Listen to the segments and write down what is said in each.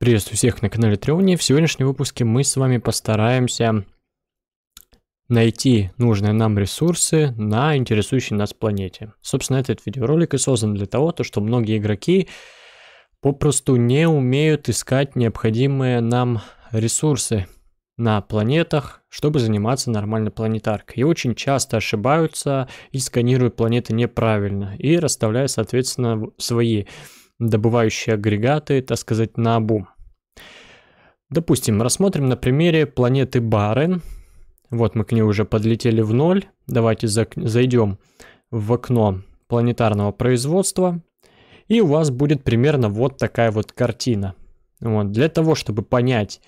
Приветствую всех на канале Триони. В сегодняшнем выпуске мы с вами постараемся найти нужные нам ресурсы на интересующей нас планете. Собственно, этот видеоролик и создан для того, то, что многие игроки попросту не умеют искать необходимые нам ресурсы на планетах, чтобы заниматься нормально планетаркой. И очень часто ошибаются и сканируют планеты неправильно, и расставляя, соответственно, свои ресурсы добывающие агрегаты, так сказать, на обум. Допустим, рассмотрим на примере планеты Барен. Вот мы к ней уже подлетели в ноль. Давайте зайдем в окно планетарного производства. И у вас будет примерно вот такая вот картина. Вот. Для того, чтобы понять,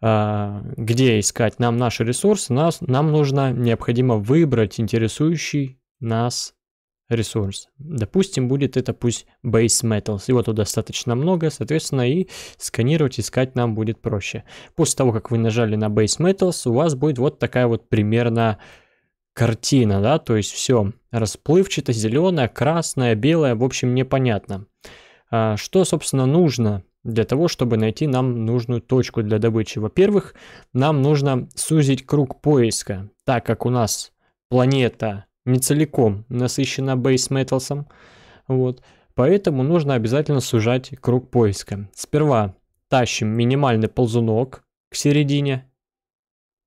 а, где искать нам наши ресурсы, нам нужно необходимо выбрать интересующий нас ресурс. Допустим, будет это пусть base metals. Его тут достаточно много, соответственно, и сканировать, искать нам будет проще. После того, как вы нажали на base metals, у вас будет вот такая вот примерно картина, да, то есть все расплывчато, зеленое, красное, белое, в общем, непонятно. А, что, собственно, нужно для того, чтобы найти нам нужную точку для добычи? Во-первых, нам нужно сузить круг поиска, так как у нас планета не целиком насыщена бейс-металсом. Вот. Поэтому нужно обязательно сужать круг поиска. Сперва тащим минимальный ползунок к середине,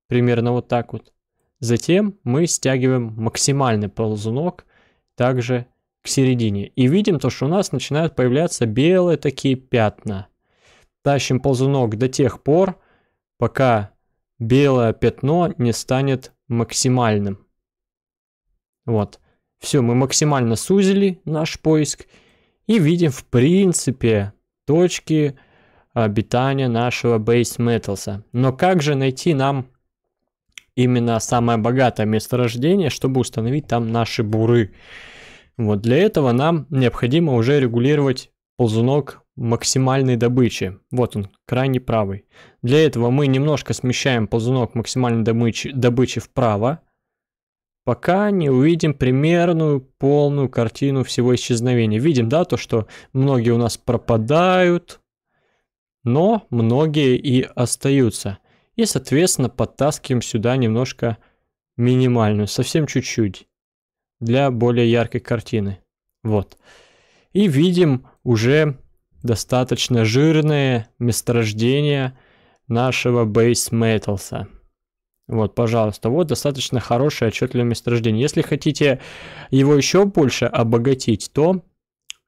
примерно вот так вот. Затем мы стягиваем максимальный ползунок также к середине. И видим то, что у нас начинают появляться белые такие пятна. Тащим ползунок до тех пор, пока белое пятно не станет максимальным. Вот. Все, мы максимально сузили наш поиск и видим, в принципе, точки обитания нашего base metals. Но как же найти нам именно самое богатое месторождение, чтобы установить там наши буры? Вот для этого нам необходимо уже регулировать ползунок максимальной добычи. Вот он, крайне правый. Для этого мы немножко смещаем ползунок максимальной добычи, добычи вправо пока не увидим примерную полную картину всего исчезновения. Видим, да, то, что многие у нас пропадают, но многие и остаются. И, соответственно, подтаскиваем сюда немножко минимальную, совсем чуть-чуть, для более яркой картины. Вот. И видим уже достаточно жирные месторождения нашего бейс металса. Вот, пожалуйста, вот достаточно хорошее отчетливое месторождение. Если хотите его еще больше обогатить, то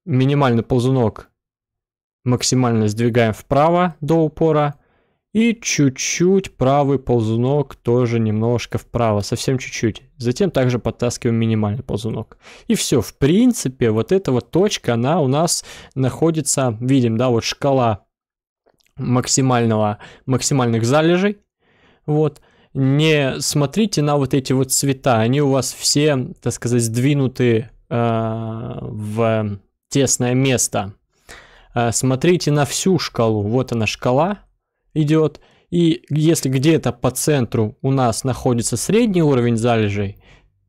минимальный ползунок максимально сдвигаем вправо до упора и чуть-чуть правый ползунок тоже немножко вправо, совсем чуть-чуть. Затем также подтаскиваем минимальный ползунок. И все, в принципе, вот эта вот точка, она у нас находится, видим, да, вот шкала максимального, максимальных залежей. Вот не смотрите на вот эти вот цвета, они у вас все, так сказать, сдвинуты э, в тесное место. Э, смотрите на всю шкалу, вот она шкала идет, и если где-то по центру у нас находится средний уровень залежей,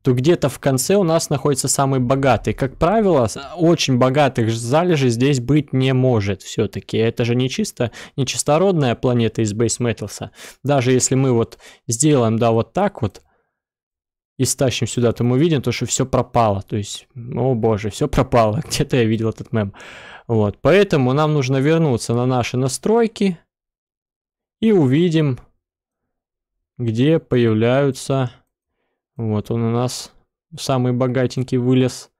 то где-то в конце у нас находится самый богатый. Как правило, очень богатых залежей здесь быть не может все-таки. Это же не чисто, не чистородная планета из Base Metals. Даже если мы вот сделаем, да, вот так вот, и стащим сюда, то мы видим то, что все пропало. То есть, о боже, все пропало. Где-то я видел этот мем. Вот, поэтому нам нужно вернуться на наши настройки и увидим, где появляются вот он у нас самый богатенький вылез.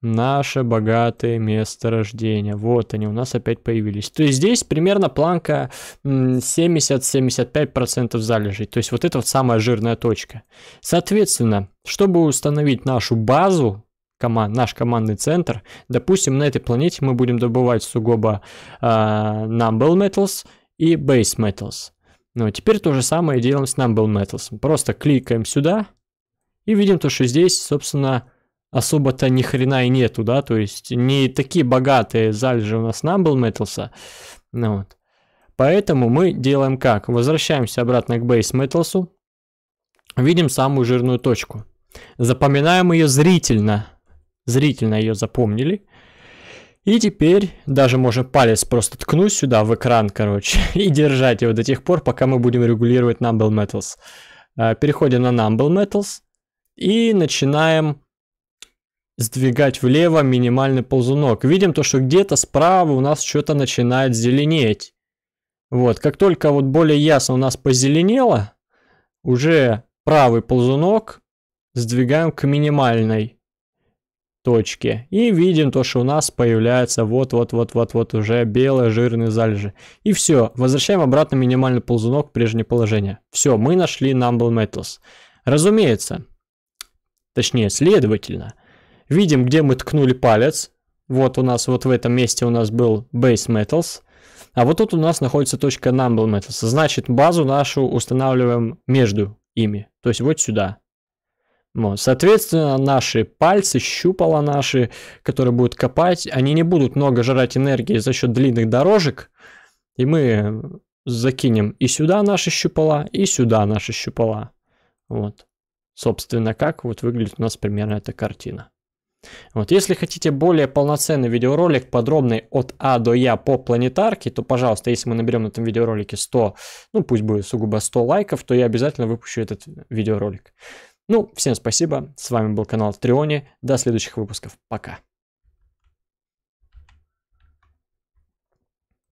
Наше богатое месторождение. Вот они у нас опять появились. То есть здесь примерно планка 70-75% залежей. То есть вот это вот самая жирная точка. Соответственно, чтобы установить нашу базу, команд, наш командный центр, допустим, на этой планете мы будем добывать сугубо э, а, Numble Metals и Base Metals. Ну, теперь то же самое делаем с Numble Metals. Просто кликаем сюда и видим то, что здесь, собственно, особо-то ни хрена и нету, да, то есть не такие богатые залежи у нас Numble Metals. Ну, вот. Поэтому мы делаем как? Возвращаемся обратно к Base Metals, видим самую жирную точку. Запоминаем ее зрительно. Зрительно ее запомнили. И теперь даже можно палец просто ткнуть сюда в экран, короче, и держать его до тех пор, пока мы будем регулировать Numble Metals. А, переходим на Numble Metals и начинаем сдвигать влево минимальный ползунок. Видим то, что где-то справа у нас что-то начинает зеленеть. Вот, как только вот более ясно у нас позеленело, уже правый ползунок сдвигаем к минимальной точки. И видим то, что у нас появляется вот-вот-вот-вот-вот уже белые жирные залежи. И все, возвращаем обратно минимальный ползунок в прежнее положение. Все, мы нашли Numble Metals. Разумеется, точнее, следовательно, видим, где мы ткнули палец. Вот у нас, вот в этом месте у нас был Base Metals. А вот тут у нас находится точка Numble Metals. Значит, базу нашу устанавливаем между ими. То есть вот сюда. Вот. Соответственно, наши пальцы, щупала наши, которые будут копать, они не будут много жрать энергии за счет длинных дорожек, и мы закинем и сюда наши щупала, и сюда наши щупала. Вот. Собственно, как вот выглядит у нас примерно эта картина. Вот, если хотите более полноценный видеоролик, подробный от А до Я по планетарке, то, пожалуйста, если мы наберем на этом видеоролике 100, ну пусть будет сугубо 100 лайков, то я обязательно выпущу этот видеоролик. Ну, всем спасибо. С вами был канал Триони. До следующих выпусков. Пока.